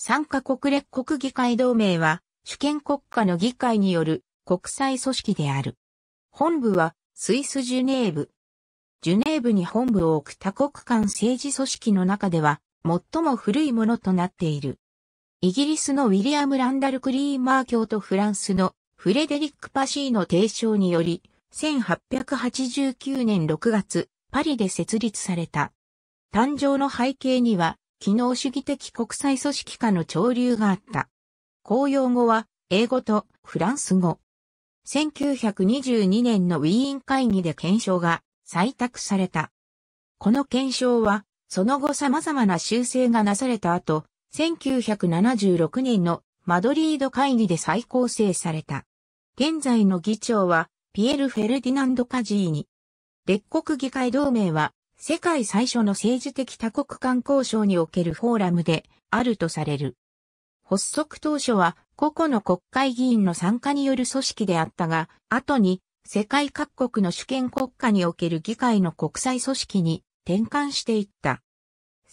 参加国列国議会同盟は、主権国家の議会による国際組織である。本部はスイスジュネーブ。ジュネーブに本部を置く多国間政治組織の中では最も古いものとなっている。イギリスのウィリアム・ランダル・クリーマー教とフランスのフレデリック・パシーの提唱により、1889年6月、パリで設立された。誕生の背景には、機能主義的国際組織化の潮流があった。公用語は英語とフランス語。1922年のウィーン会議で検証が採択された。この検証は、その後様々な修正がなされた後、1976年のマドリード会議で再構成された。現在の議長は、ピエル・フェルディナンド・カジーニ。列国議会同盟は、世界最初の政治的多国間交渉におけるフォーラムであるとされる。発足当初は個々の国会議員の参加による組織であったが、後に世界各国の主権国家における議会の国際組織に転換していった。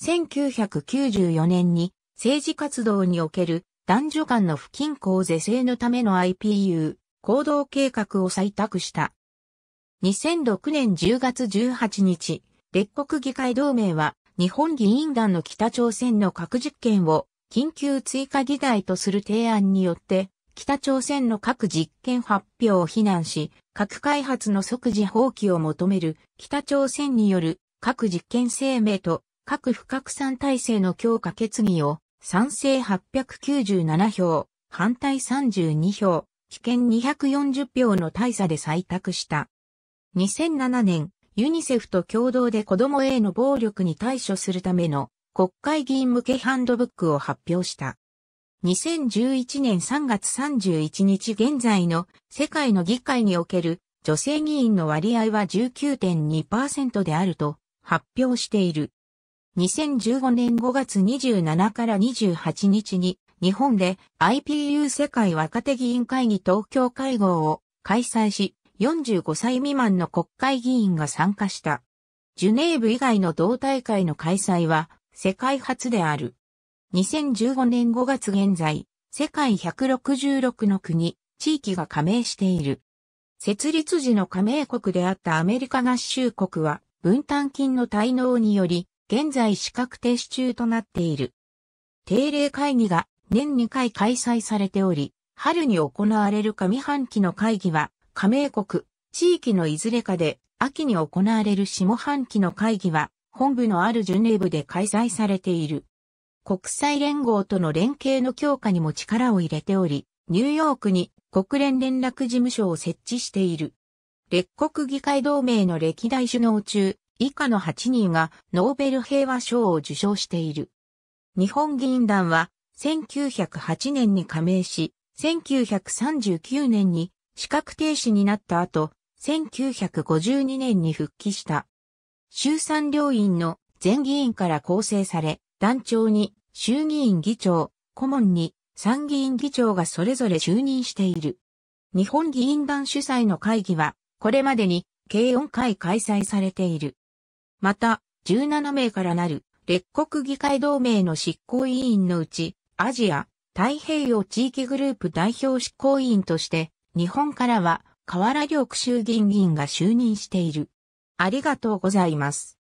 1994年に政治活動における男女間の不均衡是正のための IPU 行動計画を採択した。2006年10月18日、列国議会同盟は、日本議員団の北朝鮮の核実験を緊急追加議題とする提案によって、北朝鮮の核実験発表を非難し、核開発の即時放棄を求める北朝鮮による核実験声明と核不拡散体制の強化決議を賛成897票、反対32票、棄権240票の大差で採択した。2007年、ユニセフと共同で子供への暴力に対処するための国会議員向けハンドブックを発表した。2011年3月31日現在の世界の議会における女性議員の割合は19.2%であると発表している。2015年5月27から28日に日本で IPU 世界若手議員会議東京会合を開催し、45歳未満の国会議員が参加した。ジュネーブ以外の同大会の開催は世界初である。2015年5月現在、世界166の国、地域が加盟している。設立時の加盟国であったアメリカ合衆国は分担金の滞納により、現在資格停止中となっている。定例会議が年2回開催されており、春に行われる上半期の会議は加盟国、地域のいずれかで、秋に行われる下半期の会議は、本部のあるジュネーブで開催されている。国際連合との連携の強化にも力を入れており、ニューヨークに国連連絡事務所を設置している。列国議会同盟の歴代首脳中、以下の8人がノーベル平和賞を受賞している。日本議員団は1908年に加盟し、1939年に資格停止になった後、1952年に復帰した。衆参両院の全議員から構成され、団長に衆議院議長、顧問に参議院議長がそれぞれ就任している。日本議員団主催の会議は、これまでに計4回開催されている。また、17名からなる列国議会同盟の執行委員のうち、アジア、太平洋地域グループ代表執行委員として、日本からは河原良区衆議院議員が就任している。ありがとうございます。